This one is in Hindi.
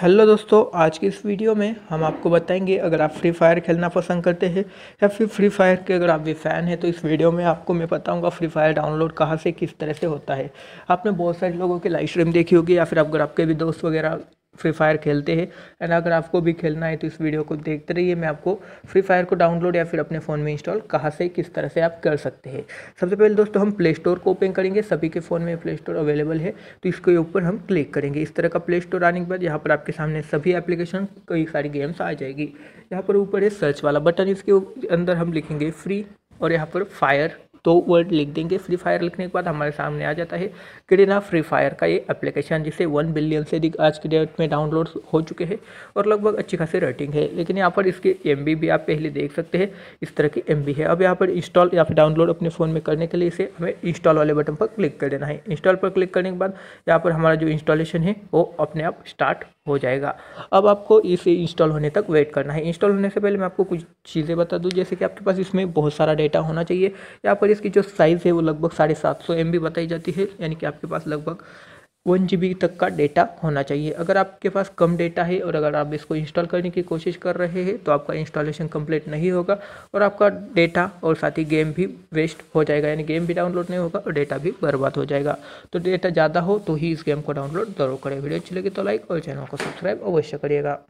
हेलो दोस्तों आज की इस वीडियो में हम आपको बताएंगे अगर आप फ्री फायर खेलना पसंद करते हैं या फिर फ्री फायर के अगर आप भी फ़ैन हैं तो इस वीडियो में आपको मैं बताऊंगा फ्री फायर डाउनलोड कहाँ से किस तरह से होता है आपने बहुत सारे लोगों की लाइव स्ट्रीम देखी होगी या फिर अगर आपके भी दोस्त वगैरह फ्री फायर खेलते हैं एंड अगर आपको भी खेलना है तो इस वीडियो को देखते रहिए मैं आपको फ्री फायर को डाउनलोड या फिर अपने फ़ोन में इंस्टॉल कहाँ से किस तरह से आप कर सकते हैं सबसे पहले दोस्तों हम प्ले स्टोर को ओपन करेंगे सभी के फ़ोन में प्ले स्टोर अवेलेबल है तो इसके ऊपर हम क्लिक करेंगे इस तरह का प्ले स्टोर आने के बाद यहाँ पर आपके सामने सभी एप्लीकेशन कई सारी गेम्स आ जाएगी यहाँ पर ऊपर है सर्च वाला बटन इसके अंदर हम लिखेंगे फ्री और यहाँ पर फायर तो वर्ड लिख देंगे फ्री फायर लिखने के बाद हमारे सामने आ जाता है क्रीडा फ्री फायर का ये एप्लीकेशन जिसे वन बिलियन से अधिक आज के डेट में डाउनलोड हो चुके हैं और लगभग अच्छी खासी रेटिंग है लेकिन यहाँ पर इसके एम भी आप पहले देख सकते हैं इस तरह की एम है अब यहाँ पर इंस्टॉल या फिर डाउनलोड अपने फ़ोन में करने के लिए इसे हमें इंस्टॉल वाले बटन पर क्लिक कर देना है इंस्टॉल पर क्लिक करने के बाद यहाँ पर हमारा जो इंस्टॉलेशन है वो अपने आप स्टार्ट हो जाएगा अब आपको इसे इंस्टॉल होने तक वेट करना है इंस्टॉल होने से पहले मैं आपको कुछ चीज़ें बता दूँ जैसे कि आपके पास इसमें बहुत सारा डेटा होना चाहिए यहाँ पर इसकी जो साइज़ है वो लगभग साढ़े सात सौ एम बताई जाती है यानी कि आपके पास लगभग वन जी तक का डेटा होना चाहिए अगर आपके पास कम डेटा है और अगर आप इसको इंस्टॉल करने की कोशिश कर रहे हैं तो आपका इंस्टॉलेशन कंप्लीट नहीं होगा और आपका डेटा और साथ ही गेम भी वेस्ट हो जाएगा यानी गेम भी डाउनलोड नहीं होगा और डेटा भी बर्बाद हो जाएगा तो डेटा ज़्यादा हो तो ही इस गेम को डाउनलोड जरूर करें वीडियो अच्छी लगी तो लाइक और चैनल को सब्सक्राइब अवश्य करिएगा